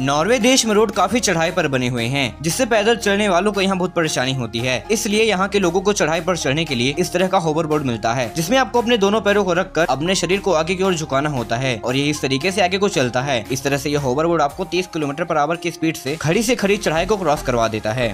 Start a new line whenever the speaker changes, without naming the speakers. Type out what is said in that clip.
Norway देश में road काफी चढ़ाई पर बने हुए हैं जिससे पैदल चलने वालों को यहाँ बहुत परेशानी होती है इसलिए यहाँ के लोगों को चढ़ाई पर चढ़ने के लिए इस तरह का होवर बोर्ड मिलता है जिसमें आपको अपने दोनों पैरों को रखकर अपने शरीर को आगे की ओर झुकाना होता है और ये इस तरीके से आगे को चलता है इस तरह से यह होवर बोर्ड आपको तीस किलोमीटर पर आवर की स्पीड ऐसी खड़ी ऐसी खड़ी चढ़ाई को क्रॉस करवा देता है